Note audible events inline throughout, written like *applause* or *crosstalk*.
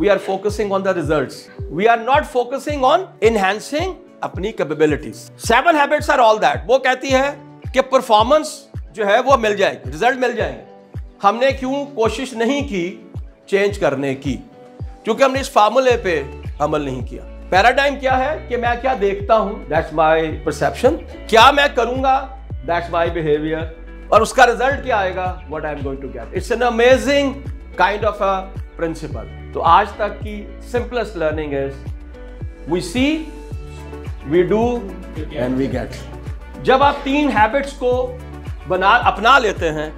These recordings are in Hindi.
we are focusing on the results. We are not focusing on enhancing अपनी capabilities. Seven habits are all that. वो कहती है कि performance जो है वो मिल जाएगी रिजल्ट मिल जाएंगे हमने क्यों कोशिश नहीं की चेंज करने की क्योंकि हमने इस फार्मूले पे अमल नहीं किया पैराडाइम क्या है कि मैं क्या देखता हूं दैट्स माय परसेप्शन क्या मैं करूंगा दैट्स माय बिहेवियर और उसका रिजल्ट क्या आएगा what I am going to get it's an amazing kind of a principle तो आज तक की simplest learning is we see we do and we get जब आप तीन हैबिट्स को बना अपना लेते हैं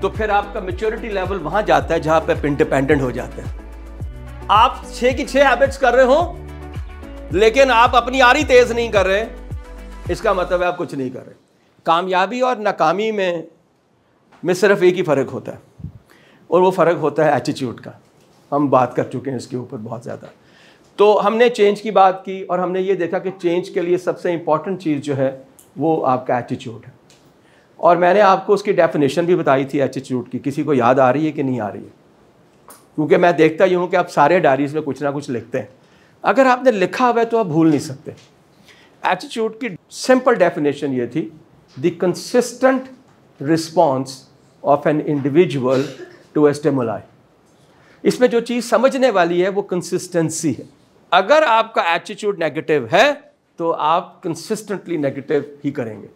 तो फिर आपका मेच्योरिटी लेवल वहां जाता है जहां पे आप इंडिपेंडेंट हो जाते हैं आप छह की छह हैबिट्स कर रहे हो लेकिन आप अपनी आरी तेज नहीं कर रहे इसका मतलब है आप कुछ नहीं कर रहे कामयाबी और नाकामी में में सिर्फ एक ही फ़र्क होता है और वो फ़र्क होता है एटीट्यूड का हम बात कर चुके हैं इसके ऊपर बहुत ज़्यादा तो हमने चेंज की बात की और हमने ये देखा कि चेंज के लिए सबसे इम्पॉर्टेंट चीज़ जो है वो आपका एटीट्यूड है और मैंने आपको उसकी डेफिनेशन भी बताई थी एटीट्यूड की किसी को याद आ रही है कि नहीं आ रही है क्योंकि मैं देखता ही हूँ कि आप सारे डायरीज में कुछ ना कुछ लिखते हैं अगर आपने लिखा हुआ है तो आप भूल नहीं सकते एटीट्यूड की सिंपल डेफिनेशन ये थी the consistent response of an individual to a stimuli इसमें जो चीज़ समझने वाली है वो कंसिस्टेंसी है अगर आपका एटीट्यूड नेगेटिव है तो आप कंसिस्टेंटली नेगेटिव ही करेंगे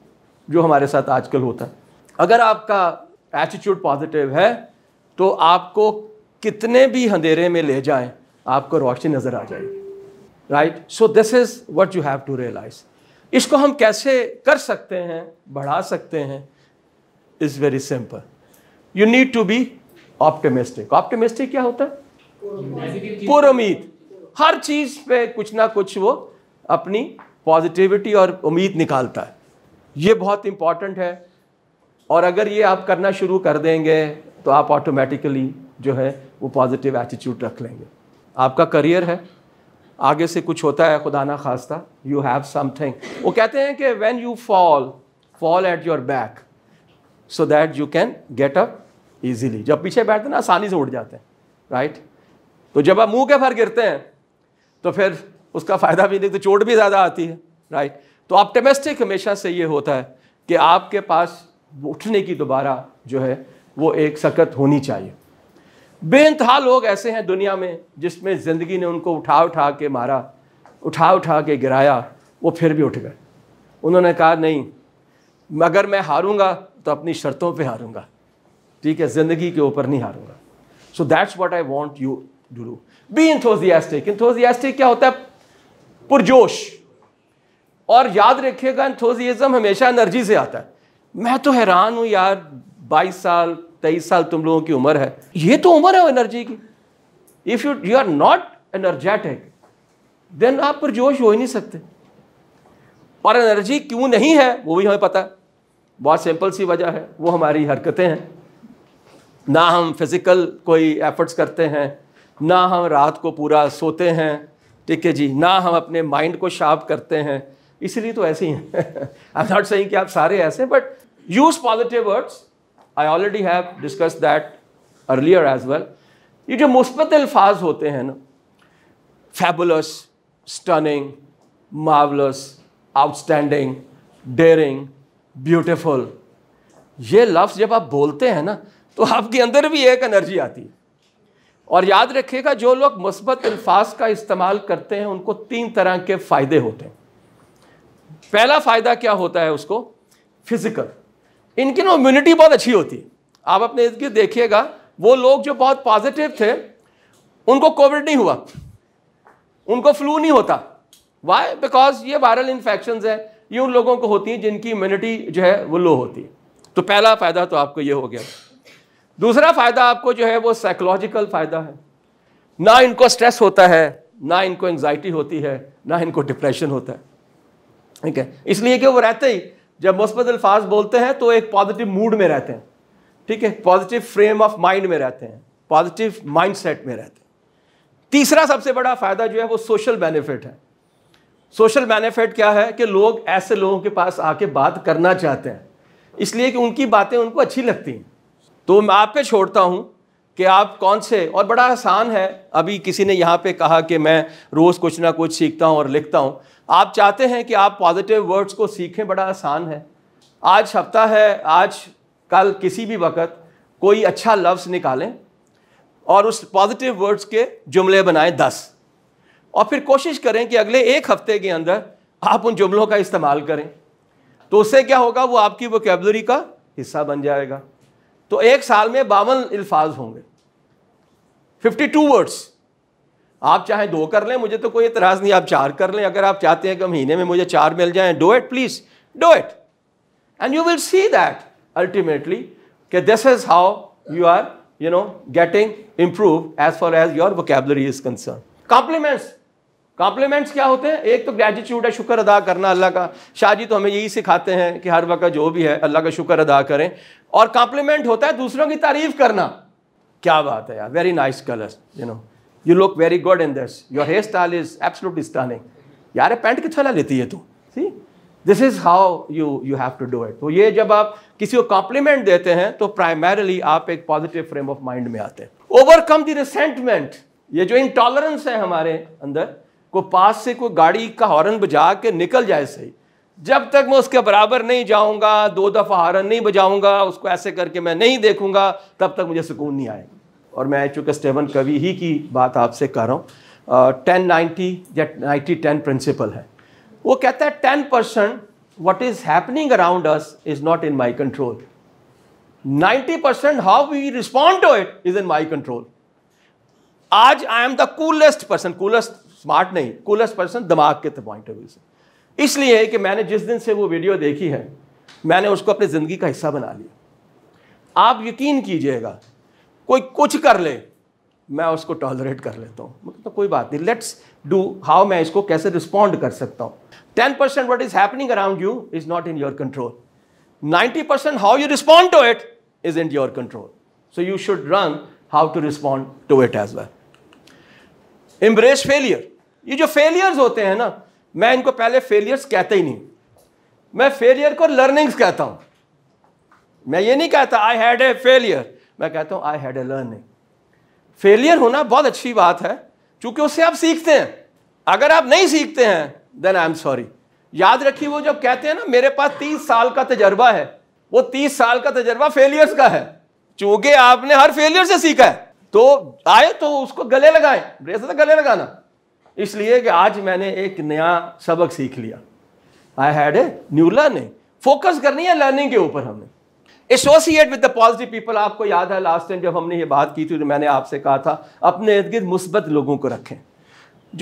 जो हमारे साथ आजकल होता है अगर आपका एटीट्यूड पॉजिटिव है तो आपको कितने भी अंधेरे में ले जाए आपको रोशनी नज़र आ जाएगी right so this is what you have to realise इसको हम कैसे कर सकते हैं बढ़ा सकते हैं is very simple you need to be optimistic optimistic क्या होता है पूर्व उम्मीद हर चीज पे कुछ ना कुछ वो अपनी पॉजिटिविटी और उम्मीद निकालता है ये बहुत इंपॉर्टेंट है और अगर ये आप करना शुरू कर देंगे तो आप ऑटोमेटिकली जो है वो पॉजिटिव एटीट्यूड रख लेंगे आपका करियर है आगे से कुछ होता है खुदा ना खास्ता यू हैव समथिंग वो कहते हैं कि when you fall fall at your back so that you can get up easily जब पीछे बैठते हैं ना आसानी से उठ जाते हैं राइट तो जब आप मुंह के भर गिरते हैं तो फिर उसका फ़ायदा भी नहीं तो चोट भी ज़्यादा आती है राइट तो ऑप्टमिस्टिक हमेशा से ये होता है कि आपके पास उठने की दोबारा जो है वो एक सकत होनी चाहिए बेानतहा लोग ऐसे हैं दुनिया में जिसमें ज़िंदगी ने उनको उठा उठा के मारा उठा उठा के गिराया वो फिर भी उठ गए उन्होंने कहा नहीं अगर मैं हारूंगा तो अपनी शर्तों पे हारूंगा ठीक है जिंदगी के ऊपर नहीं हारूंगा so that's what I want you to do be enthusiastic enthusiastic क्या होता है पुरजोश और याद रखिएगा इंथोजियज़म हमेशा एनर्जी से आता है मैं तो हैरान हूं यार बाईस साल तेईस साल तुम लोगों की उम्र है ये तो उम्र है एनर्जी की if you you are not energetic then आप पर जोश हो ही नहीं सकते और एनर्जी क्यों नहीं है वो भी हमें पता है बहुत सिंपल सी वजह है वो हमारी हरकतें हैं ना हम फिज़िकल कोई एफ़र्ट्स करते हैं ना हम रात को पूरा सोते हैं ठीक है जी ना हम अपने माइंड को शार्प करते हैं इसलिए तो ऐसे ही हैं आई नॉट सही कि आप सारे ऐसे but use positive words I already have discussed that earlier as well ये जो मुस्बत अल्फाज होते हैं ना fabulous stunning marvellous outstanding daring beautiful ये लफ्ज़ जब आप बोलते हैं ना तो आपके अंदर भी एक एनर्जी आती है और याद रखिएगा जो लोग मुस्बत अल्फाज का इस्तेमाल करते हैं उनको तीन तरह के फ़ायदे होते हैं पहला फ़ायदा क्या होता है उसको फिज़िकल इनकी ना इम्यूनिटी बहुत अच्छी होती है आप अपने इर्द गिर्द देखिएगा वो लोग जो बहुत पॉजिटिव थे उनको कोविड नहीं हुआ उनको फ्लू नहीं होता वाई बिकॉज ये वायरल इन्फेक्शन है ये उन लोगों को होती हैं जिनकी इम्यूनिटी जो है वो लो होती है तो पहला फ़ायदा तो आपको ये हो गया दूसरा फायदा आपको जो है वो साइकोलॉजिकल फायदा है ना इनको स्ट्रेस होता है ना इनको एंजाइटी होती है ना इनको डिप्रेशन होता है ठीक है इसलिए कि वो रहते ही जब मुस्बत अल्फाज बोलते हैं तो एक पॉजिटिव मूड में रहते हैं ठीक है पॉजिटिव फ्रेम ऑफ माइंड में रहते हैं पॉजिटिव माइंड सेट में रहते हैं तीसरा सबसे बड़ा फ़ायदा जो है वो सोशल बेनिफिट है सोशल बेनिफिट क्या है कि लोग ऐसे लोगों के पास आके बात करना चाहते हैं इसलिए कि उनकी बातें उनको अच्छी लगती हैं तो मैं आप पे छोड़ता हूँ कि आप कौन से और बड़ा आसान है अभी किसी ने यहाँ पे कहा कि मैं रोज़ कुछ ना कुछ सीखता हूँ और लिखता हूँ आप चाहते हैं कि आप पॉजिटिव वर्ड्स को सीखें बड़ा आसान है आज हफ्ता है आज कल किसी भी वक्त कोई अच्छा लफ्ज़ निकालें और उस पॉजिटिव वर्ड्स के जुमले बनाएं दस और फिर कोशिश करें कि अगले एक हफ्ते के अंदर आप उन जुमलों का इस्तेमाल करें तो उससे क्या होगा वो आपकी वोकेबलरी का हिस्सा बन जाएगा तो एक साल में बावन अल्फाज होंगे फिफ्टी टू वर्ड्स आप चाहे दो कर लें मुझे तो कोई इतराज़ नहीं आप चार कर लें अगर आप चाहते हैं कि महीने में मुझे चार मिल जाए do it please do it and you will see that ultimately कि this is how you are you know getting improve as far as your vocabulary is concern compliments compliments क्या होते हैं एक तो ग्रेटिट्यूड है शुक्र अदा करना अल्लाह का शाह जी तो हमें यही सिखाते हैं कि हर वक्त जो भी है अल्लाह का शुक्र अदा करें और कॉम्प्लीमेंट होता है दूसरों की तारीफ करना क्या बात है यार very nice colours you know you look very good in this your hair style is absolutely stunning यार पैंट की ला लेती है तू see this is how you you have to do it तो ये जब आप किसी को कॉम्प्लीमेंट देते हैं तो प्राइमरली आप एक पॉजिटिव फ्रेम ऑफ माइंड में आते हैं ओवरकम द रिसेंटमेंट ये जो इंटॉलरेंस है हमारे अंदर को पास से कोई गाड़ी का हॉर्न बजा के निकल जाए सही जब तक मैं उसके बराबर नहीं जाऊंगा दो दफ़ा हारन नहीं बजाऊंगा उसको ऐसे करके मैं नहीं देखूंगा तब तक मुझे सुकून नहीं आएगा और मैं चूंकि स्टेवन कवि ही की बात आपसे कर रहा हूँ टेन नाइन्टी या नाइन्टी टेन प्रिंसिपल है वो कहता है ten percent what is happening around us is not in my control ninety percent how we respond to it is in my control आज I am the coolest person coolest smart नहीं कूलेस्ट पर्सन दिमाग के पॉइंट ऑफ व्यू से इसलिए कि मैंने जिस दिन से वो वीडियो देखी है मैंने उसको अपनी ज़िंदगी का हिस्सा बना लिया आप यकीन कीजिएगा कोई कुछ कर ले मैं उसको टॉलरेट कर लेता हूँ मतलब तो कोई बात नहीं लेट्स डू हाउ मैं इसको कैसे रिस्पॉन्ड कर सकता हूँ ten percent what is happening around you is not in your control ninety percent how you respond to it is in your control so you should run how to respond to it as well embrace failure ये जो फेलियर्स होते हैं ना मैं इनको पहले फेलियर्स कहते ही नहीं मैं फेलियर को लर्निंग्स कहता हूं मैं ये नहीं कहता आई हैड ए फेलियर मैं कहता हूं I had a learning failure होना बहुत अच्छी बात है क्योंकि उससे आप सीखते हैं अगर आप नहीं सीखते हैं देन आई एम सॉरी याद रखिए वो जब कहते हैं ना मेरे पास तीस साल का तजर्बा है वो तीस साल का तजर्बा फेलियर्स का है चूंकि आपने हर फेलियर से सीखा है तो आए तो उसको गले लगाए ब्रेस तो गले लगाना इसलिए कि आज मैंने एक नया सबक सीख लिया I had a new learning focus करनी है लर्निंग के ऊपर हमें associate with the positive people आपको याद है लास्ट टाइम जब हमने ये बात की थी तो मैंने आपसे कहा था अपने इर्द गिर्द मुस्बत लोगों को रखें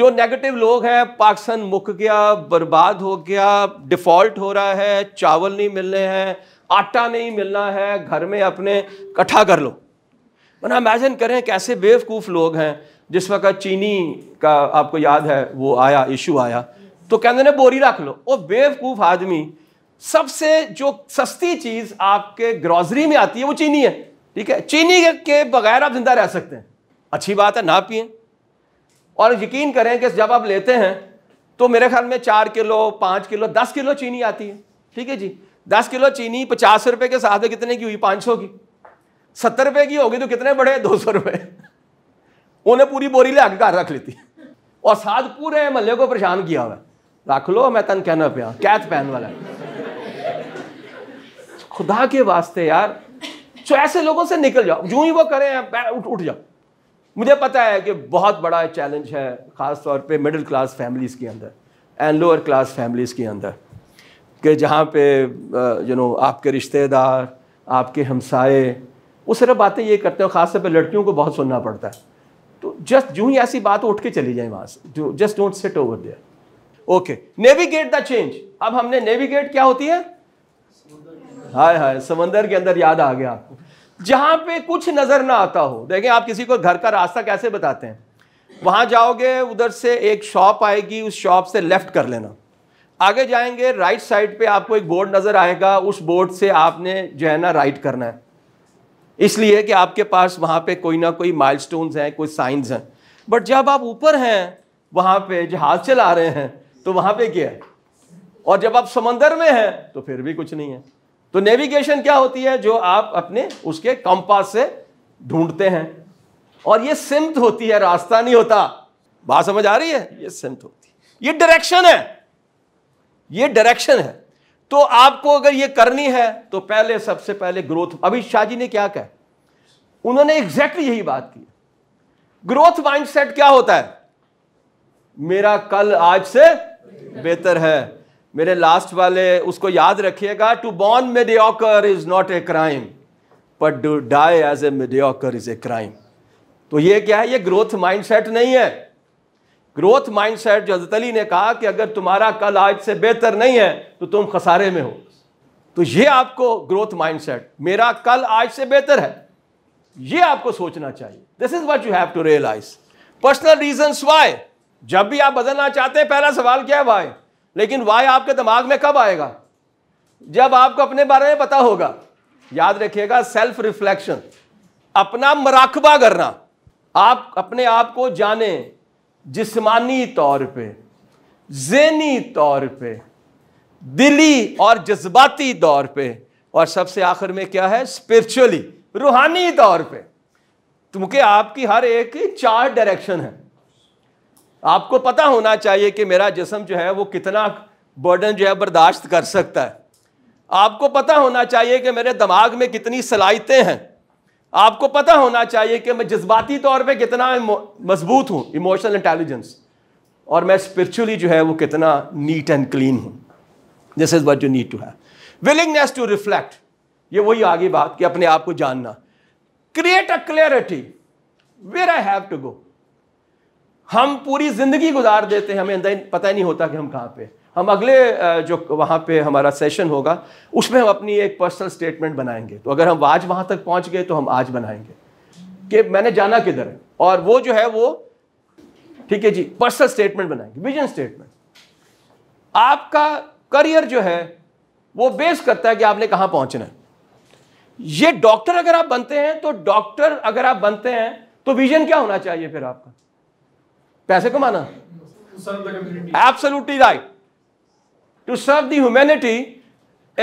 जो नेगेटिव लोग हैं पाकिस्तान मुक गया बर्बाद हो गया डिफ़ॉल्ट हो रहा है चावल नहीं मिलने हैं आटा नहीं मिलना है घर में अपने इकट्ठा कर लो वरना मतलब इमेजिन करें कैसे बेवकूफ़ लोग हैं जिस वक्त चीनी का आपको याद है वो आया इशू आया तो कहते ना बोरी रख लो वो बेवकूफ़ आदमी सबसे जो सस्ती चीज़ आपके ग्रॉसरी में आती है वो चीनी है ठीक है चीनी के बगैर आप ज़िंदा रह सकते हैं अच्छी बात है ना पिए और यकीन करें कि जब आप लेते हैं तो मेरे ख्याल में चार किलो पाँच किलो दस किलो चीनी आती है ठीक है जी दस किलो चीनी पचास रुपए के साथ कितने की हुई पाँच सौ की सत्तर रुपए की होगी तो कितने बढ़े दो सौ रुपये उन्हें पूरी बोरी लिया आके घर रख लेती और साथ पूरे महल्ले को परेशान किया हुआ रख लो मैं तन कहना पाया कैच पहन वाला खुदा के वास्ते यार तो ऐसे लोगों से निकल जाओ जो ही वो करें उठ उठ जाओ मुझे पता है कि बहुत बड़ा चैलेंज है ख़ास तौर पे मिडिल क्लास फैमिलीज़ के अंदर एंड लोअर क्लास फैमिलीज़ के अंदर कि जहाँ पे यू नो आपके रिश्तेदार आपके हमसाए वो सिर्फ बातें ये करते हैं ख़ास तौर पर लड़कियों को बहुत सुनना पड़ता है तो जस्ट यूं ही ऐसी बात उठ के चली जाए वहां से just don't set over there okay navigate the change अब हमने नेविगेट क्या होती है हाय हाय समंदर के अंदर याद आ गया आपको जहां पे कुछ नजर ना आता हो देखें आप किसी को घर का रास्ता कैसे बताते हैं वहां जाओगे उधर से एक शॉप आएगी उस शॉप से लेफ्ट कर लेना आगे जाएंगे राइट साइड पे आपको एक बोर्ड नजर आएगा उस बोर्ड से आपने जो है ना राइट करना है इसलिए कि आपके पास वहाँ पे कोई ना कोई माइल हैं कोई साइंस हैं बट जब आप ऊपर हैं वहाँ पे जहाज चला रहे हैं तो वहाँ पे क्या है और जब आप समंदर में हैं तो फिर भी कुछ नहीं है तो नेविगेशन क्या होती है जो आप अपने उसके कंपास से ढूंढते हैं और ये सिमत होती है रास्ता नहीं होता बात समझ आ रही है ये सिमत होती है ये डायरेक्शन है ये डायरेक्शन है तो आपको अगर ये करनी है तो पहले सबसे पहले ग्रोथ अभी जी ने क्या कहा उन्होंने एग्जैक्टली यही बात की ग्रोथ माइंडसेट क्या होता है मेरा कल आज से बेहतर है मेरे लास्ट वाले उसको याद रखिएगा to born mediocre is not a crime but die as a mediocre is a crime तो ये क्या है ये ग्रोथ माइंडसेट नहीं है ग्रोथ सेट जो हजरत अली ने कहा कि अगर तुम्हारा कल आज से बेहतर नहीं है तो तुम खसारे में हो तो ये आपको ग्रोथ माइंड सेट मेरा कल आज से बेहतर है ये आपको सोचना चाहिए this is what you have to realise personal reason why जब भी आप बदलना चाहते हैं पहला सवाल क्या है वाई लेकिन वाई आपके दिमाग में कब आएगा जब आपको अपने बारे में पता होगा याद रखिएगा सेल्फ रिफ्लेक्शन अपना मराकबा करना आप अपने आप को जाने जिस्मानी तौर पे जेनी तौर पे दिली और जज्बाती तौर पे और सबसे आखिर में क्या है स्पिरिचुअली रूहानी तौर पे क्योंकि आपकी हर एक चार डायरेक्शन है आपको पता होना चाहिए कि मेरा जिसम जो है वो कितना बर्डन जो है बर्दाश्त कर सकता है आपको पता होना चाहिए कि मेरे दिमाग में कितनी सलाहितें हैं आपको पता होना चाहिए कि मैं जज्बाती तौर पे कितना मजबूत हूं इमोशनल इंटेलिजेंस और मैं स्पिरिचुअली जो है वो कितना नीट एंड क्लीन हूं this is what you need to have willingness to reflect ये वही आगे बात कि अपने आप को जानना create a clarity where I have to go हम पूरी जिंदगी गुजार देते हैं हमें पता ही नहीं होता कि हम कहां पे हम अगले जो वहाँ पे हमारा सेशन होगा उसमें हम अपनी एक पर्सनल स्टेटमेंट बनाएंगे तो अगर हम आज वहाँ तक पहुँच गए तो हम आज बनाएंगे कि मैंने जाना किधर है और वो जो है वो ठीक है जी पर्सनल स्टेटमेंट बनाएंगे विजन स्टेटमेंट आपका करियर जो है वो बेस करता है कि आपने कहाँ पहुँचना है ये डॉक्टर अगर आप बनते हैं तो डॉक्टर अगर आप बनते हैं तो विजन क्या होना चाहिए फिर आपका पैसे कमाना absolutely right to serve the humanity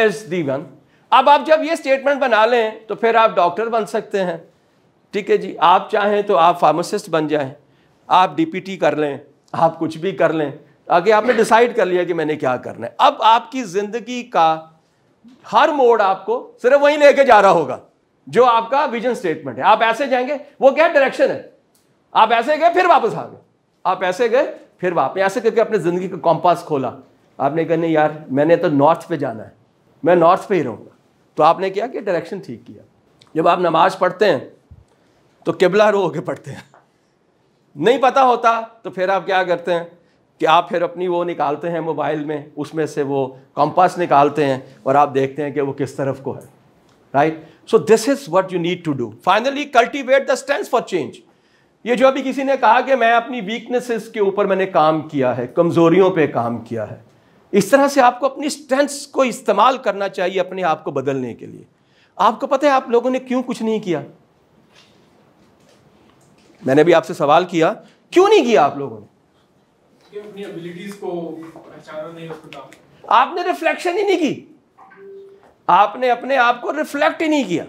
is the one अब आप जब ये स्टेटमेंट बना लें तो फिर आप डॉक्टर बन सकते हैं ठीक है जी आप चाहें तो आप फार्मासिस्ट बन जाएं आप डीपीटी कर लें आप कुछ भी कर लें आगे आपने डिसाइड कर लिया कि मैंने क्या करना है अब आपकी ज़िंदगी का हर मोड आपको सिर्फ वहीं लेके जा रहा होगा जो आपका विजन स्टेटमेंट है आप ऐसे जाएंगे वो क्या डायरेक्शन है आप ऐसे गए फिर वापस आ गए आप ऐसे गए फिर वापस ऐसे करके अपने ज़िंदगी का कॉम्पास खोला आपने कहा नहीं यार मैंने तो नॉर्थ पे जाना है मैं नॉर्थ पे ही रहूँगा तो आपने किया कि डायरेक्शन ठीक किया जब आप नमाज पढ़ते हैं तो किबला रो होके पढ़ते हैं नहीं पता होता तो फिर आप क्या करते हैं कि आप फिर अपनी वो निकालते हैं मोबाइल में उसमें से वो कॉम्पास निकालते हैं और आप देखते हैं कि वो किस तरफ को है right so this is what you need to do finally cultivate the stance for change ये जो अभी किसी ने कहा कि मैं अपनी वीकनेसेस के ऊपर मैंने काम किया है कमज़ोरियों पे काम किया है इस तरह से आपको अपनी स्ट्रेंथ्स को इस्तेमाल करना चाहिए अपने आप को बदलने के लिए आपको पता है आप लोगों ने क्यों कुछ नहीं किया मैंने भी आपसे सवाल किया क्यों नहीं किया आप लोगों ने आपने रिफ्लेक्शन ही नहीं की आपने अपने आप को रिफ्लेक्ट ही नहीं किया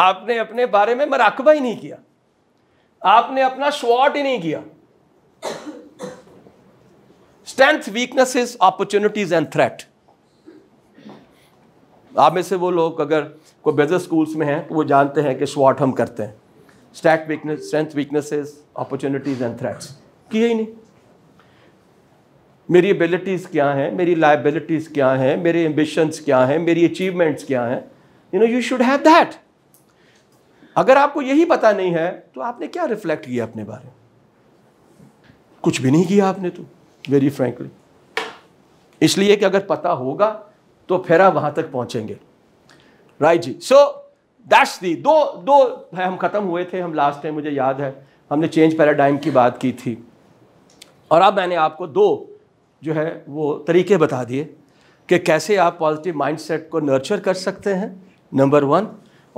आपने अपने बारे में मराकबा ही नहीं किया आपने अपना शॉट ही नहीं किया strength weaknesses opportunities and threat आप में से वो लोग अगर कोई बिजनेस स्कूल्स में हैं तो वो जानते हैं कि स्वाट हम करते हैं strength weakness strength weaknesses opportunities and threats किए ही नहीं मेरी एबिलिटीज़ क्या हैं मेरी लाइबिलिटीज़ क्या हैं मेरे एम्बिशंस क्या हैं मेरी अचीवमेंट्स क्या हैं you know you should have that अगर आपको यही पता नहीं है तो आपने क्या रिफ्लेक्ट किया अपने बारे में कुछ भी नहीं किया आपने तो वेरी फ्रेंकली इसलिए कि अगर पता होगा तो फिर आप वहां तक पहुंचेंगे right ji so that's the दो दो हम खत्म हुए थे हम लास्ट टाइम मुझे याद है हमने चेंज पैराडाइम की बात की थी और अब मैंने आपको दो जो है वो तरीके बता दिए कि कैसे आप पॉजिटिव माइंडसेट को नर्चर कर सकते हैं नंबर वन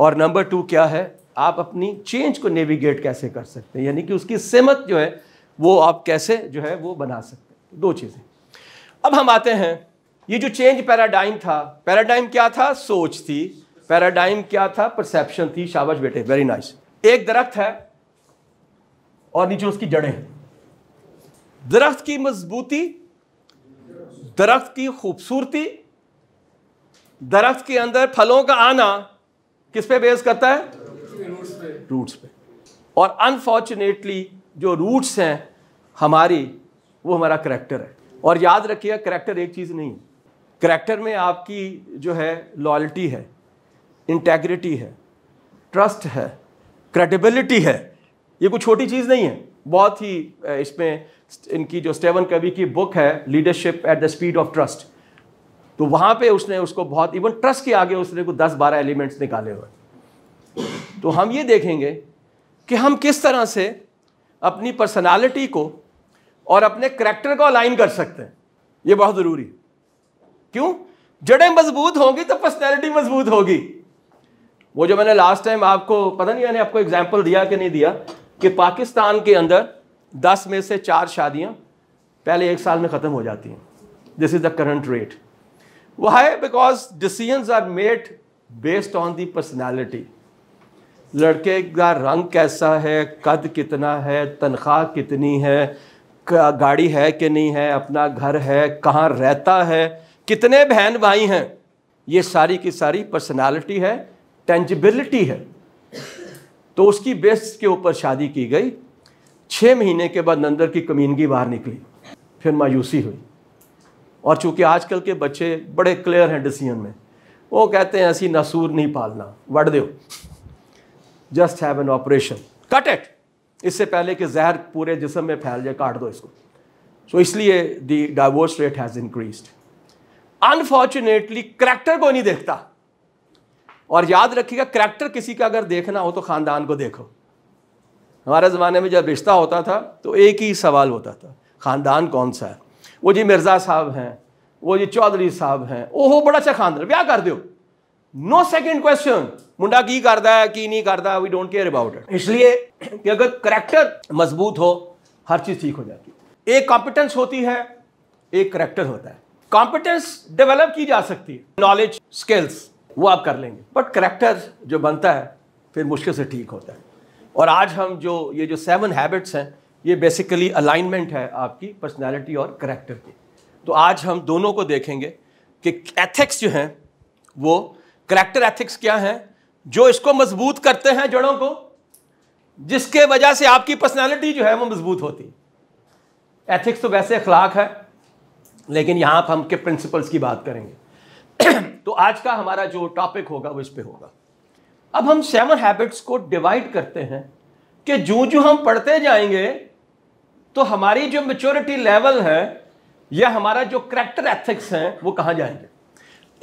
और नंबर टू क्या है आप अपनी चेंज को नेविगेट कैसे कर सकते हैं यानी कि उसकी सिमत जो है वो आप कैसे जो है वो बना सकते हैं दो चीज़ें अब हम आते हैं ये जो चेंज पैराडाइम था पैराडाइम क्या था सोच थी पैराडाइम क्या था परसेप्शन थी शाबाश बेटे वेरी नाइस एक दरख्त है और नीचे उसकी जड़ें हैं दरख्त की मजबूती दरख्त की खूबसूरती दरख्त के अंदर फलों का आना किस पे बेस करता है रूट्स पे और अनफॉर्चुनेटली जो रूट्स हैं हमारी वो हमारा करैक्टर है और याद रखिएगा करैक्टर एक चीज़ नहीं करैक्टर में आपकी जो है लॉयल्टी है इंटेग्रिटी है ट्रस्ट है क्रेडिबिलिटी है ये कोई छोटी चीज़ नहीं है बहुत ही इसमें इनकी जो स्टेवन कवि की बुक है leadership at the speed of trust तो वहाँ पे उसने उसको बहुत इवन ट्रस्ट के आगे उसने को दस बारह एलिमेंट्स निकाले हुए तो हम ये देखेंगे कि हम किस तरह से अपनी पर्सनालिटी को और अपने करेक्टर को अलाइन कर सकते हैं ये बहुत ज़रूरी क्यों जड़ें मजबूत होंगी तो पर्सनैलिटी मजबूत होगी वो जो मैंने लास्ट टाइम आपको पता नहीं मैंने आपको एग्जाम्पल दिया कि नहीं दिया कि पाकिस्तान के अंदर दस में से चार शादियां पहले एक साल में ख़त्म हो जाती हैं this is the current rate why because decisions are made based on the personality लड़के का रंग कैसा है कद कितना है तनख्वाह कितनी है गाड़ी है कि नहीं है अपना घर है कहाँ रहता है कितने बहन भाई हैं ये सारी की सारी पर्सनालिटी है टेंजिबिलिटी है तो उसकी बेस के ऊपर शादी की गई छः महीने के बाद नंदर की कमीनगी बाहर निकली फिर मायूसी हुई और चूंकि आजकल के बच्चे बड़े क्लियर हैं डिसीजन में वो कहते हैं ऐसी नसूर नहीं पालना what do just have an operation cut it इससे पहले कि जहर पूरे जिसम में फैल जाए काट दो इसको सो so, इसलिए the divorce rate has increase unfortunately character को नहीं देखता और याद रखिएगा करैक्टर किसी का अगर देखना हो तो ख़ानदान को देखो हमारे ज़माने में जब रिश्ता होता था तो एक ही सवाल होता था ख़ानदान कौन सा है वो जी मिर्ज़ा साहब हैं वो जी चौधरी साहब हैं ओहो बड़ा अच्छा ख़ानदान ब्याह कर दो नो सेकंड क्वेश्चन मुंडा की करता है की नहीं करता we don't care about it इसलिए कि अगर करेक्टर मजबूत हो हर चीज ठीक हो जाती है एक कॉम्पिटेंस होती है एक करेक्टर होता है कॉम्पिटेंस डेवलप की जा सकती है नॉलेज स्किल्स वो आप कर लेंगे बट करेक्टर जो बनता है फिर मुश्किल से ठीक होता है और आज हम जो ये जो सेवन हैबिट्स हैं ये बेसिकली अलाइनमेंट है आपकी पर्सनैलिटी और करेक्टर की तो आज हम दोनों को देखेंगे कि एथिक्स जो हैं वो करेक्टर एथिक्स क्या हैं जो इसको मजबूत करते हैं जड़ों को जिसके वजह से आपकी पर्सनैलिटी जो है वो मजबूत होती एथिक्स तो वैसे अखलाक है लेकिन यहाँ पर हम के प्रिंसिपल्स की बात करेंगे *clears throat* तो आज का हमारा जो टॉपिक होगा वो इस पर होगा अब हम सेवन हैबिट्स को डिवाइड करते हैं कि जो जो हम पढ़ते जाएंगे तो हमारी जो मेच्योरिटी लेवल है या हमारा जो करैक्टर एथिक्स हैं वो कहाँ जाएंगे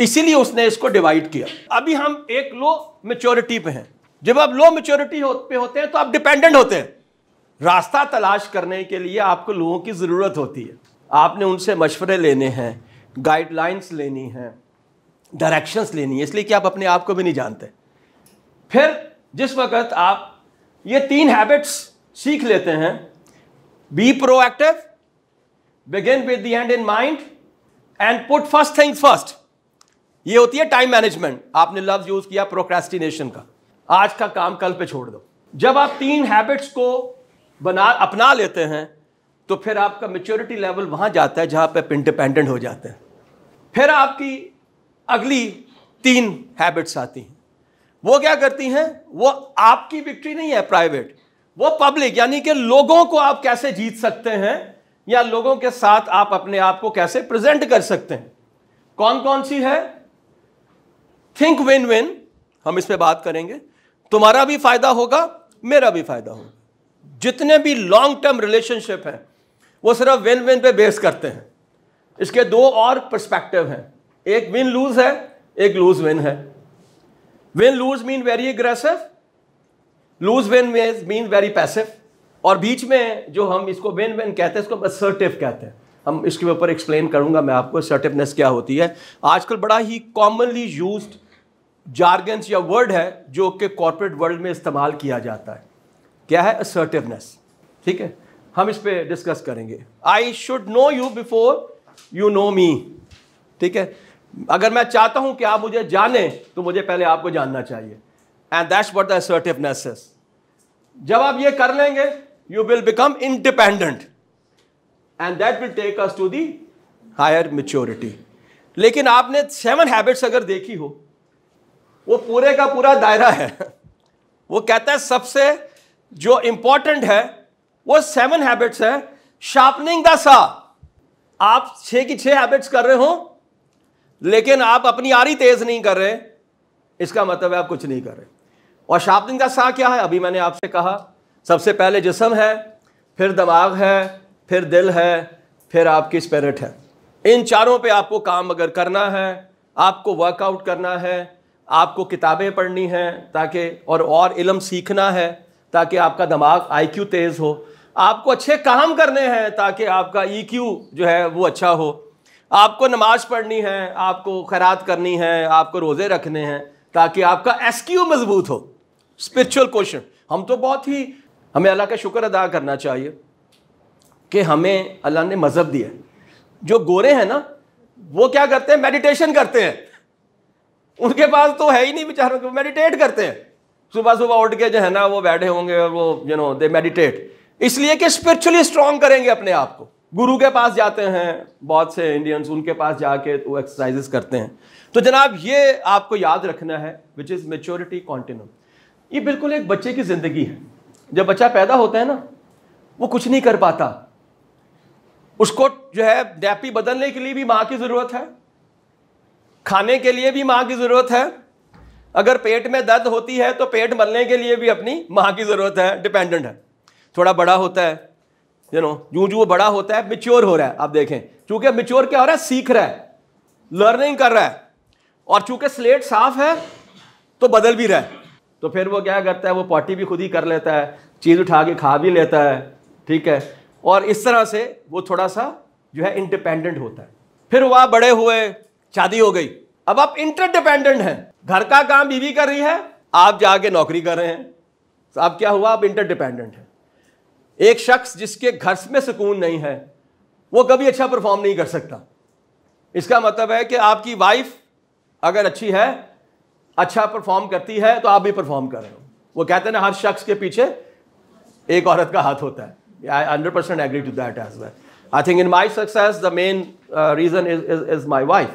इसीलिए उसने इसको डिवाइड किया अभी हम एक लो मेच्योरिटी पे हैं जब आप लो मेच्योरिटी पे होते हैं तो आप डिपेंडेंट होते हैं रास्ता तलाश करने के लिए आपको लोगों की ज़रूरत होती है आपने उनसे मशवरे लेने हैं गाइडलाइंस लेनी हैं डायरेक्शंस लेनी है इसलिए कि आप अपने आप को भी नहीं जानते फिर जिस वक्त आप ये तीन हैबिट्स सीख लेते हैं be proactive begin with the end in mind and put first things first ये होती है टाइम मैनेजमेंट आपने लफ्ज यूज किया प्रोक्रेस्टिनेशन का आज का काम कल पे छोड़ दो जब आप तीन हैबिट्स को बना अपना लेते हैं तो फिर आपका मेच्योरिटी लेवल वहां जाता है जहां पर इंडिपेंडेंट हो जाते हैं फिर आपकी अगली तीन हैबिट्स आती हैं वो क्या करती हैं वो आपकी विक्ट्री नहीं है प्राइवेट वो पब्लिक यानी कि लोगों को आप कैसे जीत सकते हैं या लोगों के साथ आप अपने आप को कैसे प्रेजेंट कर सकते हैं कौन कौन सी है थिंक विन विन हम इस पर बात करेंगे तुम्हारा भी फायदा होगा मेरा भी फायदा होगा जितने भी लॉन्ग टर्म रिलेशनशिप हैं वो सिर्फ विन विन पे बेस करते हैं इसके दो और परस्पेक्टिव हैं एक विन लूज है एक लूज विन है win lose mean very aggressive lose win mean very passive और बीच में जो हम इसको विन विन कहते हैं इसको असर्टिव कहते हैं हम इसके ऊपर एक्सप्लेन करूंगा मैं आपको सर्टिवनेस क्या होती है आजकल बड़ा ही कॉमनली यूज जार्गन्स या वर्ड है जो कि कॉरपोरेट वर्ल्ड में इस्तेमाल किया जाता है क्या है असर्टिवनेस ठीक है हम इस पर डिस्कस करेंगे I should know you before you know me ठीक है अगर मैं चाहता हूं कि आप मुझे जाने तो मुझे पहले आपको जानना चाहिए and that's what the assertiveness जब आप ये कर लेंगे you will become independent and that will take us to the higher maturity लेकिन आपने सेवन हैबिट्स अगर देखी हो वो पूरे का पूरा दायरा है वो कहता है सबसे जो इंपॉर्टेंट है वो सेवन हैबिट्स है शार्पनिंग द सा आप छह की छह हैबिट्स कर रहे हो लेकिन आप अपनी आरी तेज़ नहीं कर रहे इसका मतलब है आप कुछ नहीं कर रहे और शार्पनिंग का सा क्या है अभी मैंने आपसे कहा सबसे पहले जिसम है फिर दिमाग है फिर दिल है फिर आपकी स्पिरिट है इन चारों पे आपको काम अगर करना है आपको वर्कआउट करना है आपको किताबें पढ़नी हैं ताकि और और इलम सीखना है ताकि आपका दिमाग आईक्यू तेज़ हो आपको अच्छे काम करने हैं ताकि आपका ईक्यू e जो है वो अच्छा हो आपको नमाज पढ़नी है आपको खैरात करनी है आपको रोज़े रखने हैं ताकि आपका एसक्यू मजबूत हो स्पिरिचुअल क्वेश्चन हम तो बहुत ही हमें अल्लाह का शुक्र अदा करना चाहिए कि हमें अल्लाह ने मज़हब दिया जो गोरे हैं ना वो क्या करते हैं मेडिटेशन करते हैं उनके पास तो है ही नहीं बेचारों के मेडिटेट करते हैं सुबह सुबह उठ के जो है ना वो बैठे होंगे और वो यू नो दे मेडिटेट इसलिए कि स्पिरिचुअली स्ट्रांग करेंगे अपने आप को गुरु के पास जाते हैं बहुत से इंडियंस उनके पास जाके वो एक्सरसाइजेस करते हैं तो जनाब ये आपको याद रखना है विच इज़ मेच्योरिटी कॉन्टिन्यू ये बिल्कुल एक बच्चे की ज़िंदगी है जब बच्चा पैदा होता है ना वो कुछ नहीं कर पाता उसको जो है डैपी बदलने के लिए भी माँ की ज़रूरत है खाने के लिए भी माँ की ज़रूरत है अगर पेट में दर्द होती है तो पेट मलने के लिए भी अपनी माँ की ज़रूरत है डिपेंडेंट है थोड़ा बड़ा होता है यू नो जू जू वो बड़ा होता है मिच्योर हो रहा है आप देखें चूंकि मिच्योर क्या हो रहा है सीख रहा है लर्निंग कर रहा है और चूंकि स्लेट साफ है तो बदल भी रहा है तो फिर वो क्या करता है वो पॉटी भी खुद ही कर लेता है चीज़ उठा के खा भी लेता है ठीक है और इस तरह से वो थोड़ा सा जो है इंडिपेंडेंट होता है फिर वह बड़े हुए शादी हो गई अब आप इंटरडिपेंडेंट हैं घर का काम बीवी कर रही है आप जाके नौकरी कर रहे हैं तो आप क्या हुआ आप इंटरडिपेंडेंट हैं एक शख्स जिसके घर में सुकून नहीं है वो कभी अच्छा परफॉर्म नहीं कर सकता इसका मतलब है कि आपकी वाइफ अगर अच्छी है अच्छा परफॉर्म करती है तो आप भी परफॉर्म कर रहे हो वो कहते हैं ना हर शख्स के पीछे एक औरत का हाथ होता है I 100% agree to that as well. I think in my success, the main uh, reason is, is, is my wife.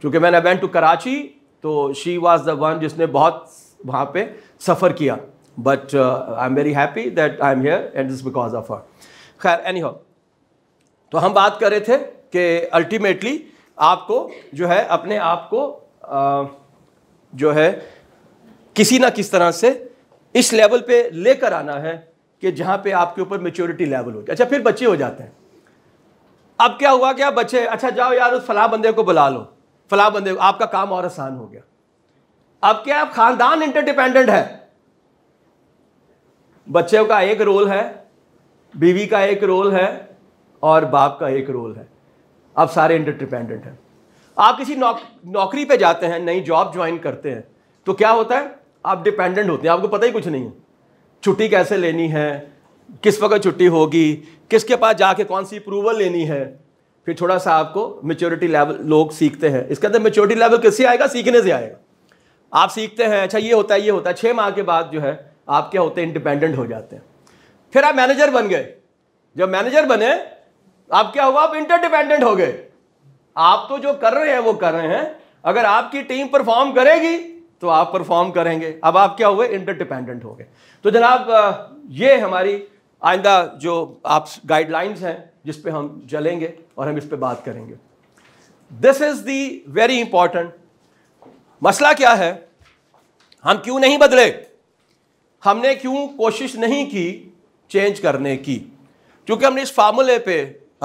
क्योंकि मैंने वेंट टू तो कराची तो शी वॉज द वन जिसने बहुत वहाँ पे सफ़र किया but I am very happy that I am here and this because of her खैर एनी हो तो हम बात कर रहे थे कि अल्टीमेटली आपको जो है अपने आप को uh, जो है किसी ना किस तरह से इस लेवल पे लेकर आना है कि जहां पे आपके ऊपर मेच्योरिटी लेवल हो जाए अच्छा फिर बच्चे हो जाते हैं अब क्या हुआ क्या बच्चे अच्छा जाओ यार उस फलाह बंदे को बुला लो फला बंदे आपका काम और आसान हो गया अब क्या आप खानदान इंटरडिपेंडेंट है बच्चों का एक रोल है बीवी का एक रोल है और बाप का एक रोल है आप सारे इंटरडिपेंडेंट हैं आप किसी नौक, नौकरी पे जाते हैं नई जॉब ज्वाइन करते हैं तो क्या होता है आप डिपेंडेंट होते हैं आपको पता ही कुछ नहीं है छुट्टी कैसे लेनी है किस वक्त छुट्टी होगी किसके पास जाके कौन सी अप्रूवल लेनी है फिर थोड़ा सा आपको मेच्योरिटी लेवल लोग सीखते हैं इसके अंदर मेच्योरिटी लेवल किससे आएगा सीखने से आएगा आप सीखते हैं अच्छा ये होता है ये होता है छः माह के बाद जो है आप क्या होते हैं इंडिपेंडेंट हो जाते हैं फिर आप मैनेजर बन गए जब मैनेजर बने आप क्या हुआ आप इंटरडिपेंडेंट हो गए आप तो जो कर रहे हैं वो कर रहे हैं अगर आपकी टीम परफॉर्म करेगी तो आप परफॉर्म करेंगे अब आप क्या हुए इंटर डिपेंडेंट हो गए तो जनाब ये हमारी आइंदा जो आप गाइडलाइंस हैं जिस पे हम चलेंगे और हम इस पे बात करेंगे this is the very important मसला क्या है हम क्यों नहीं बदले हमने क्यों कोशिश नहीं की चेंज करने की क्योंकि हमने इस फार्मूले पे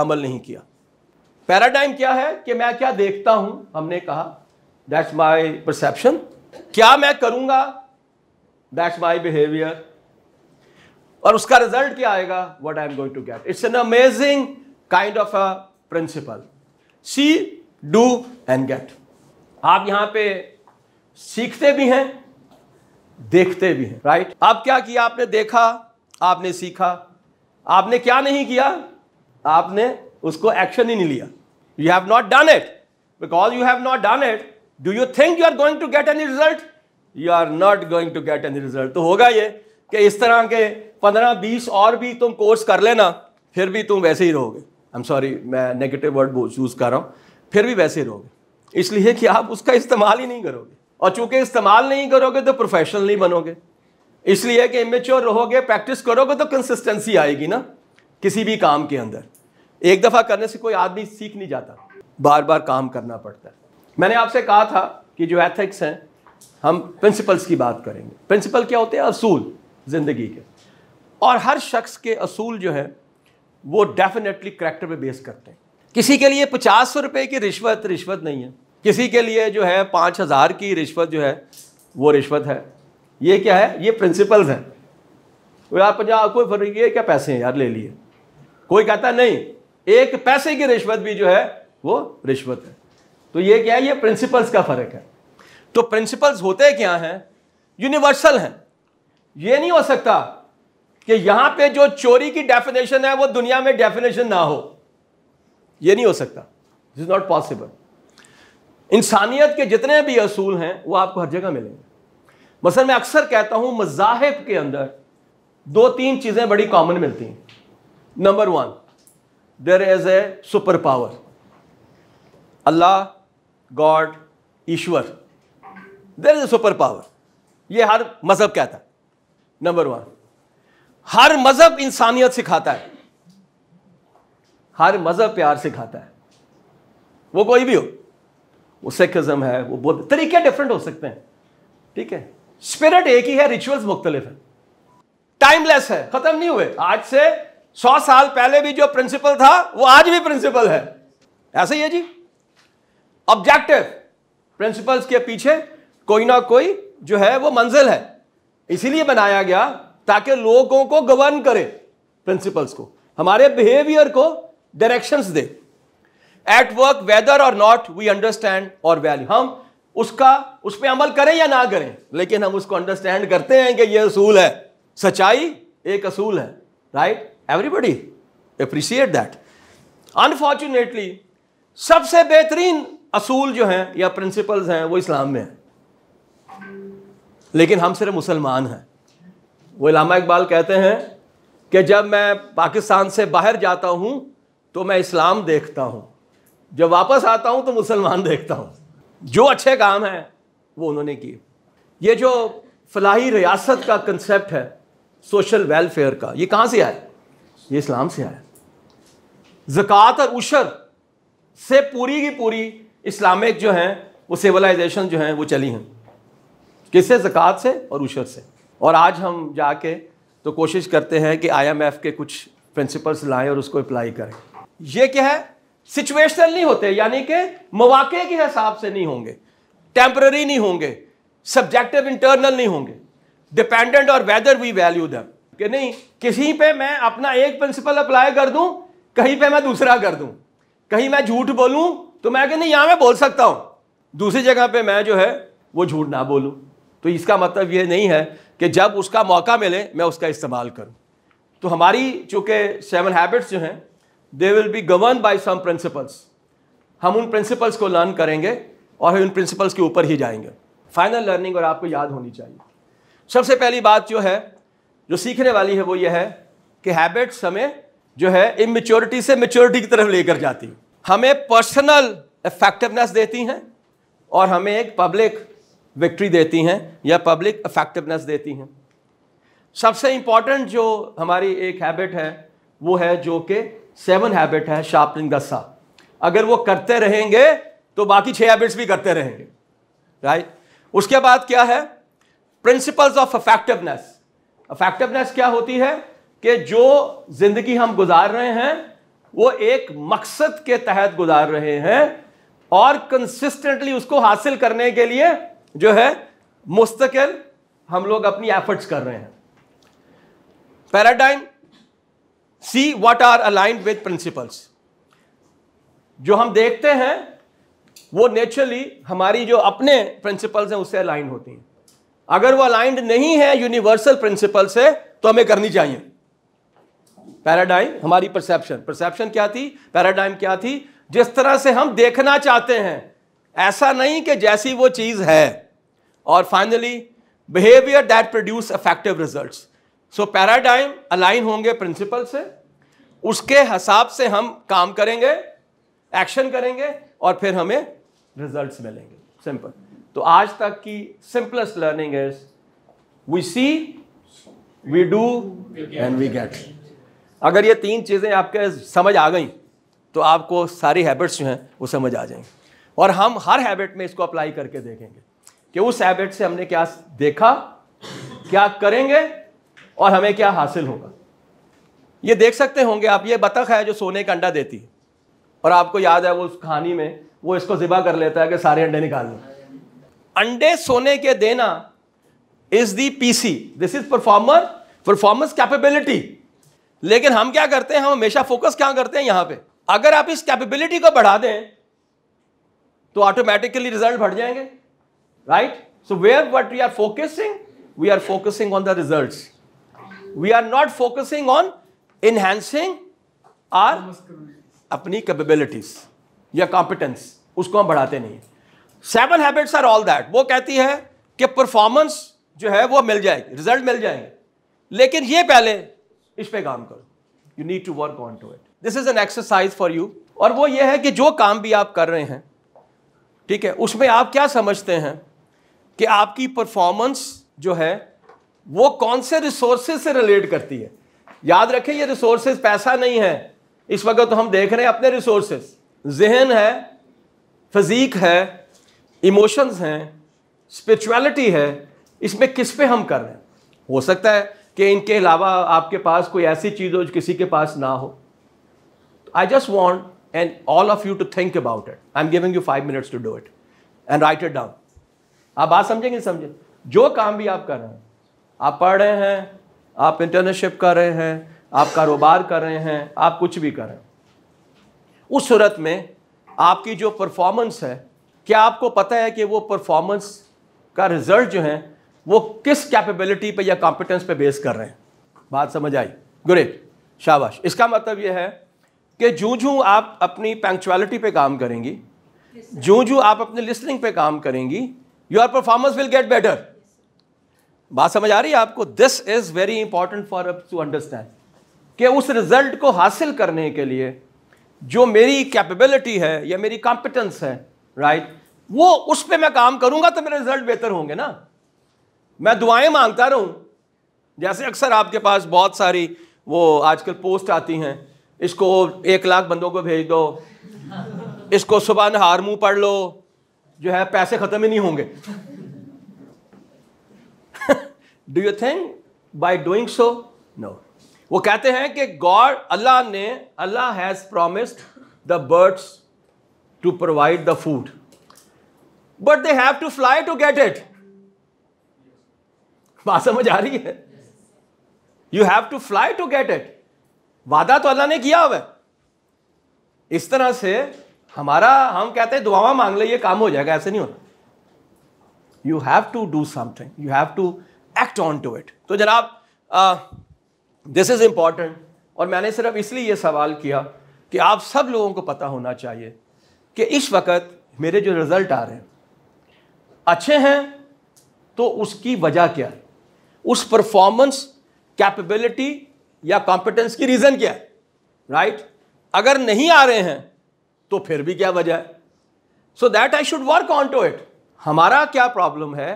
अमल नहीं किया पैराडाइम क्या है कि मैं क्या देखता हूं हमने कहा दैट्स माय परसेप्शन क्या मैं करूंगा दैट्स माई बिहेवियर और उसका रिजल्ट क्या आएगा what I am going to get it's an amazing kind of a principle see do and get आप यहां पे सीखते भी हैं देखते भी हैं राइट right? आप क्या किया आपने देखा आपने सीखा आपने क्या नहीं किया आपने उसको एक्शन ही नहीं लिया you have not done it because you have not done it do you think you are going to get any result you are not going to get any result तो होगा ये कि इस तरह के पंद्रह बीस और भी तुम कोर्स कर लेना फिर भी तुम वैसे ही रहोगे आई एम सॉरी मैं नेगेटिव वर्ड चूज़ कर रहा हूँ फिर भी वैसे ही रहोगे इसलिए कि आप उसका इस्तेमाल ही नहीं करोगे और चूंकि इस्तेमाल नहीं करोगे तो प्रोफेशनल नहीं बनोगे इसलिए कि इमेच्योर रहोगे प्रैक्टिस करोगे तो कंसिस्टेंसी आएगी ना किसी भी काम के अंदर एक दफ़ा करने से कोई आदमी सीख नहीं जाता बार बार काम करना पड़ता है मैंने आपसे कहा था कि जो एथिक्स हैं हम प्रिंसिपल्स की बात करेंगे प्रिंसिपल क्या होते हैं असूल ज़िंदगी के और हर शख्स के असूल जो है वो डेफिनेटली करेक्टर पे बेस करते हैं किसी के लिए पचास सौ रुपये की रिश्वत रिश्वत नहीं है किसी के लिए जो है पाँच हज़ार की रिश्वत जो है वो रिश्वत है ये क्या है ये प्रिंसिपल्स हैं यार पंजाब कोई फर्क ये क्या पैसे हैं यार ले लिए कोई कहता नहीं एक पैसे की रिश्वत भी जो है वो रिश्वत है तो ये क्या है ये प्रिंसिपल्स का फर्क है तो प्रिंसिपल्स होते क्या हैं यूनिवर्सल हैं ये नहीं हो सकता कि यहां पे जो चोरी की डेफिनेशन है वो दुनिया में डेफिनेशन ना हो ये नहीं हो सकता इज नॉट पॉसिबल इंसानियत के जितने भी असूल हैं वो आपको हर जगह मिलेंगे मसल मैं अक्सर कहता हूं मजाहब के अंदर दो तीन चीजें बड़ी कॉमन मिलती हैं number one there is a super power Allah god ईश्वर देर इज सुपर पावर ये हर मजहब कहता है नंबर वन हर मजहब इंसानियत सिखाता है हर मजहब प्यार सिखाता है वो कोई भी हो वो सिखिज्म है वो बुद्ध तरीके डिफरेंट हो सकते हैं ठीक है स्पिरिट एक ही है रिचुअल्स मुख्तलिफ है टाइमलेस है खत्म नहीं हुए आज से सौ साल पहले भी जो प्रिंसिपल था वो आज भी प्रिंसिपल है ऐसा ही है जी ऑब्जेक्टिव प्रिंसिपल्स के पीछे कोई ना कोई जो है वो मंजिल है इसीलिए बनाया गया ताकि लोगों को गवर्न करे प्रिंसिपल्स को हमारे बिहेवियर को डायरेक्शंस दे एट वर्क वेदर और नॉट वी अंडरस्टैंड और वैल्यू हम उसका उस पर अमल करें या ना करें लेकिन हम उसको अंडरस्टैंड करते हैं कि यह असूल है सच्चाई एक असूल है right everybody appreciate that unfortunately सबसे बेहतरीन असूल जो हैं या प्रिंसिपल्स हैं वो इस्लाम में हैं लेकिन हम सिर्फ मुसलमान हैं वो इलामा इकबाल कहते हैं कि जब मैं पाकिस्तान से बाहर जाता हूँ तो मैं इस्लाम देखता हूँ जब वापस आता हूँ तो मुसलमान देखता हूँ जो अच्छे काम हैं वो उन्होंने किए ये जो फलाही रियासत का कंसेप्ट है सोशल वेलफेयर का ये कहाँ से आया ये इस्लाम से आया ज़क़़त और उशर से पूरी की पूरी इस्लामिक जो हैं वो सिविलाइजेशन जो हैं वो चली हैं किससे जक़ात से और उशर से और आज हम जाके तो कोशिश करते हैं कि आईएमएफ के कुछ प्रिंसिपल्स लाएं और उसको अप्लाई करें ये क्या है सिचुएशनल नहीं होते यानी कि मौाक़े के हिसाब से नहीं होंगे टेम्प्ररी नहीं होंगे सब्जेक्टिव इंटरनल नहीं होंगे डिपेंडेंट और वेदर वी वैल्यू दैम कि नहीं किसी पे मैं अपना एक प्रिंसिपल अप्लाई कर दूं कहीं पे मैं दूसरा कर दूं कहीं मैं झूठ बोलूं तो मैं कहने यहाँ मैं बोल सकता हूँ दूसरी जगह पे मैं जो है वो झूठ ना बोलूँ तो इसका मतलब ये नहीं है कि जब उसका मौका मिले मैं उसका इस्तेमाल करूँ तो हमारी चूँकि सेवन हैबिट्स जो हैं they will be govern by some principles हम उन प्रिंसिपल्स को लर्न करेंगे और उन प्रिंसिपल्स के ऊपर ही जाएंगे फाइनल लर्निंग और आपको याद होनी चाहिए सबसे पहली बात जो है जो सीखने वाली है वो ये है कि हैबिट्स हमें जो है इमेच्योरिटी से मेच्योरिटी की तरफ लेकर जाती है हमें पर्सनल इफेक्टिवनेस देती हैं और हमें एक पब्लिक विक्ट्री देती हैं या पब्लिक इफेक्टिवनेस देती हैं सबसे इंपॉर्टेंट जो हमारी एक हैबिट है वो है जो कि सेवन हैबिट है शार्पनिंग दस्सा अगर वो करते रहेंगे तो बाकी छह हैबिट्स भी करते रहेंगे राइट उसके बाद क्या है प्रिंसिपल्स ऑफ इफेक्टिवनेस इफेक्टिवनेस क्या होती है कि जो जिंदगी हम गुजार रहे हैं वो एक मकसद के तहत गुजार रहे हैं और कंसिस्टेंटली उसको हासिल करने के लिए जो है मुस्तकिल हम लोग अपनी एफर्ट्स कर रहे हैं paradigm see what are aligned with principles जो हम देखते हैं वो नेचुरली हमारी जो अपने प्रिंसिपल्स हैं उससे अलाइन होती हैं अगर वो अलाइंड नहीं है यूनिवर्सल प्रिंसिपल से तो हमें करनी चाहिए पैराडाइम हमारी परसेप्शन परसेप्शन क्या थी पैराडाइम क्या थी जिस तरह से हम देखना चाहते हैं ऐसा नहीं कि जैसी वो चीज़ है और finally behaviour that produce affective result so paradigm align होंगे प्रिंसिपल से उसके हिसाब से हम काम करेंगे एक्शन करेंगे और फिर हमें रिजल्ट्स मिलेंगे सिंपल तो आज तक की simplest learning is we see we do and we get अगर ये तीन चीज़ें आपके समझ आ गई तो आपको सारी हैबिट्स जो हैं वो समझ आ जाएंगी और हम हर हैबिट में इसको अप्लाई करके देखेंगे कि उस हैबिट से हमने क्या देखा क्या करेंगे और हमें क्या हासिल होगा ये देख सकते होंगे आप ये बतख है जो सोने का अंडा देती है और आपको याद है वो उस कहानी में वो इसको ज़िबा कर लेता है कि सारे अंडे निकाल लें अंडे सोने के देना is the PC this is performer performance capability लेकिन हम क्या करते हैं हम हमेशा फोकस क्या करते हैं यहां पे अगर आप इस कैपेबिलिटी को बढ़ा दें तो ऑटोमेटिकली रिजल्ट बढ़ जाएंगे right so where what we are focusing we are focusing on the result we are not focusing on enhancing our अपनी कैपेबिलिटीज या कॉम्पिटेंस उसको हम बढ़ाते नहीं seven habits are all that वो कहती है कि परफॉर्मेंस जो है वो मिल जाएगी रिजल्ट मिल जाएंगे लेकिन ये पहले इस पर काम करो you need to work on to it this is an exercise for you और वो ये है कि जो काम भी आप कर रहे हैं ठीक है उसमें आप क्या समझते हैं कि आपकी परफॉर्मेंस जो है वो कौन से रिसोर्सेज से रिलेट करती है याद रखें ये रिसोर्सेज पैसा नहीं है इस वक्त तो हम देख रहे हैं अपने रिसोर्सेज जहन है फिजीक है इमोशंस हैं स्पिरिचुअलिटी है इसमें किस पे हम कर रहे हैं हो सकता है कि इनके अलावा आपके पास कोई ऐसी चीज़ हो जो किसी के पास ना हो I just want and all of you to think about it I am giving you five minutes to do it and write it down आप बात समझेंगे समझें जो काम भी आप कर रहे हैं आप पढ़ रहे हैं आप इंटर्नशिप कर रहे हैं आप कारोबार कर रहे हैं आप कुछ भी कर रहे हैं उस सूरत में आपकी जो परफॉर्मेंस है क्या आपको पता है कि वो परफॉर्मेंस का रिज़ल्ट जो है किस कैपेबिलिटी पे या कॉम्पिटेंस पे बेस कर रहे हैं बात समझ आई ग्रेट शाबाश इसका मतलब यह है कि जू जू आप अपनी पंक्चुअलिटी पे काम करेंगी जू जू आप अपने लिसनिंग पे काम करेंगी your performance will get better बात समझ आ रही है आपको this is very important for up to understand कि उस रिजल्ट को हासिल करने के लिए जो मेरी कैपेबिलिटी है या मेरी कॉम्पिटेंस है राइट right? वो उस पर मैं काम करूंगा तो मेरे रिजल्ट बेहतर होंगे ना मैं दुआएं मांगता रहूं जैसे अक्सर आपके पास बहुत सारी वो आजकल पोस्ट आती हैं इसको एक लाख बंदों को भेज दो इसको सुबह नहार मुंह पढ़ लो जो है पैसे ख़त्म ही नहीं होंगे do you think by doing so no वो कहते हैं कि गॉड अल्लाह ने Allah has promised the birds to provide the food but they have to fly to get it बात समझ आ रही है you have to fly to get it वादा तो अल्लाह ने किया हुआ इस तरह से हमारा हम कहते हैं दुआवा मांग ले ये काम हो जाएगा ऐसे नहीं होता you have to do something you have to act on to it तो जनाब दिस इज इंपॉर्टेंट और मैंने सिर्फ इसलिए ये सवाल किया कि आप सब लोगों को पता होना चाहिए कि इस वक्त मेरे जो रिज़ल्ट आ रहे हैं अच्छे हैं तो उसकी वजह क्या है उस परफॉर्मेंस कैपेबिलिटी या कॉम्पिटेंस की रीज़न क्या है राइट right? अगर नहीं आ रहे हैं तो फिर भी क्या वजह है so that I should work on to it हमारा क्या प्रॉब्लम है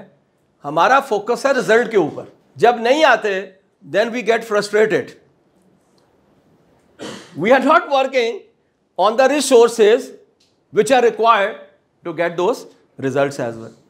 हमारा फोकस है रिजल्ट के ऊपर जब नहीं आते then we get frustrated we are not working on the resources which are required to get those result as well